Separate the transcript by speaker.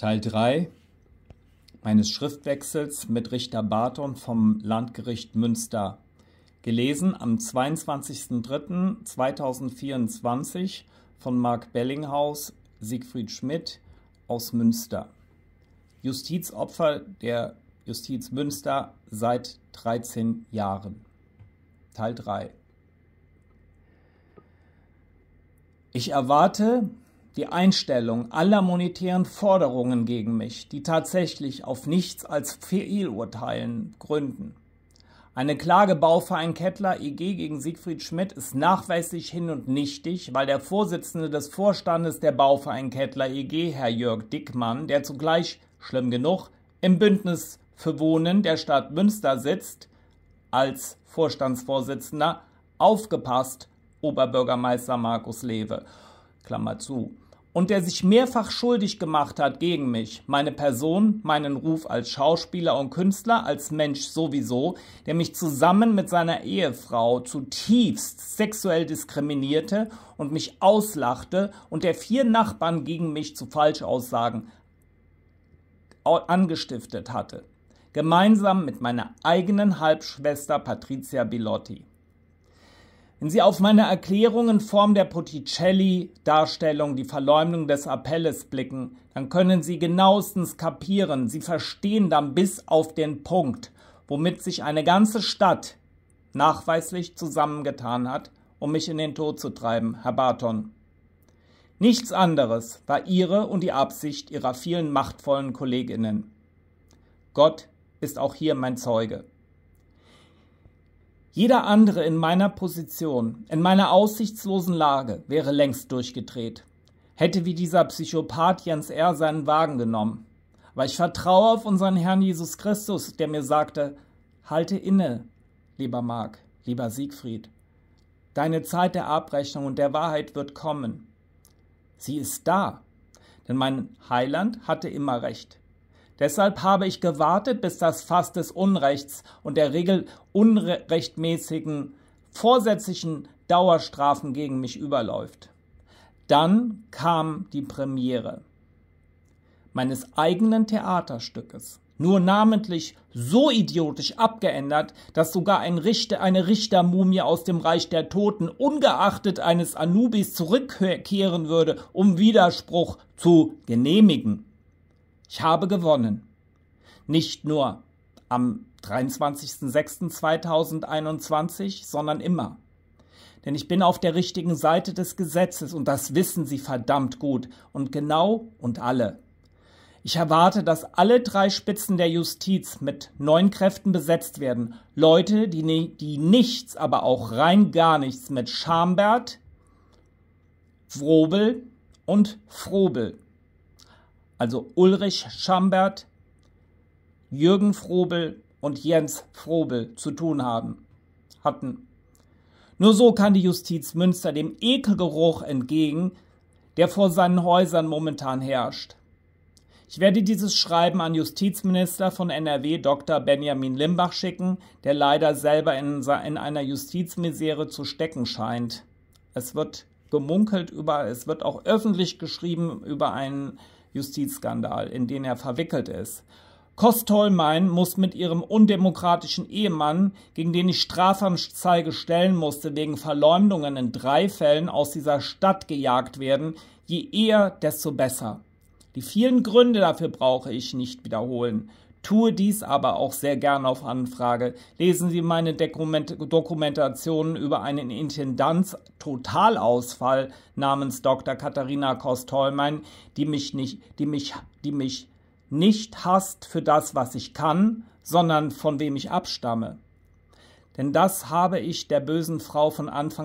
Speaker 1: Teil 3 meines Schriftwechsels mit Richter Barton vom Landgericht Münster. Gelesen am 22.03.2024 von Marc Bellinghaus, Siegfried Schmidt aus Münster. Justizopfer der Justiz Münster seit 13 Jahren. Teil 3. Ich erwarte, die Einstellung aller monetären Forderungen gegen mich, die tatsächlich auf nichts als Fehlurteilen gründen. Eine Klage Bauverein Kettler EG gegen Siegfried Schmidt ist nachweislich hin und nichtig, weil der Vorsitzende des Vorstandes der Bauverein Kettler EG, Herr Jörg Dickmann, der zugleich, schlimm genug, im Bündnis für Wohnen der Stadt Münster sitzt, als Vorstandsvorsitzender aufgepasst, Oberbürgermeister Markus Lewe. Klammer zu und der sich mehrfach schuldig gemacht hat gegen mich, meine Person, meinen Ruf als Schauspieler und Künstler, als Mensch sowieso, der mich zusammen mit seiner Ehefrau zutiefst sexuell diskriminierte und mich auslachte und der vier Nachbarn gegen mich zu Falschaussagen angestiftet hatte, gemeinsam mit meiner eigenen Halbschwester Patricia Bilotti. Wenn Sie auf meine Erklärung in Form der Botticelli-Darstellung die Verleumdung des Appelles blicken, dann können Sie genauestens kapieren, Sie verstehen dann bis auf den Punkt, womit sich eine ganze Stadt nachweislich zusammengetan hat, um mich in den Tod zu treiben, Herr Barton. Nichts anderes war ihre und die Absicht ihrer vielen machtvollen Kolleginnen. Gott ist auch hier mein Zeuge. Jeder andere in meiner Position, in meiner aussichtslosen Lage, wäre längst durchgedreht. Hätte wie dieser Psychopath Jens R. seinen Wagen genommen. Aber ich vertraue auf unseren Herrn Jesus Christus, der mir sagte, halte inne, lieber Mark, lieber Siegfried. Deine Zeit der Abrechnung und der Wahrheit wird kommen. Sie ist da, denn mein Heiland hatte immer recht. Deshalb habe ich gewartet, bis das Fass des Unrechts und der Regel unrechtmäßigen, vorsätzlichen Dauerstrafen gegen mich überläuft. Dann kam die Premiere meines eigenen Theaterstückes, nur namentlich so idiotisch abgeändert, dass sogar ein Richter, eine Richtermumie aus dem Reich der Toten ungeachtet eines Anubis zurückkehren würde, um Widerspruch zu genehmigen. Ich habe gewonnen. Nicht nur am 23.06.2021, sondern immer. Denn ich bin auf der richtigen Seite des Gesetzes und das wissen Sie verdammt gut und genau und alle. Ich erwarte, dass alle drei Spitzen der Justiz mit neuen Kräften besetzt werden. Leute, die, die nichts, aber auch rein gar nichts mit Schambert, Wrobel und Frobel also Ulrich Schambert, Jürgen Frobel und Jens Frobel zu tun haben, hatten. Nur so kann die Justiz Münster dem Ekelgeruch entgegen, der vor seinen Häusern momentan herrscht. Ich werde dieses Schreiben an Justizminister von NRW Dr. Benjamin Limbach schicken, der leider selber in, in einer Justizmisere zu stecken scheint. Es wird gemunkelt über, es wird auch öffentlich geschrieben über einen Justizskandal, in den er verwickelt ist. Kostolmein muss mit ihrem undemokratischen Ehemann, gegen den ich Strafanzeige stellen musste, wegen Verleumdungen in drei Fällen aus dieser Stadt gejagt werden. Je eher, desto besser. Die vielen Gründe dafür brauche ich nicht wiederholen tue dies aber auch sehr gern auf Anfrage. Lesen Sie meine Dokumentationen über einen Intendanz-Totalausfall namens Dr. Katharina kost die mich nicht, die mich, die mich nicht hasst für das, was ich kann, sondern von wem ich abstamme. Denn das habe ich der bösen Frau von Anfang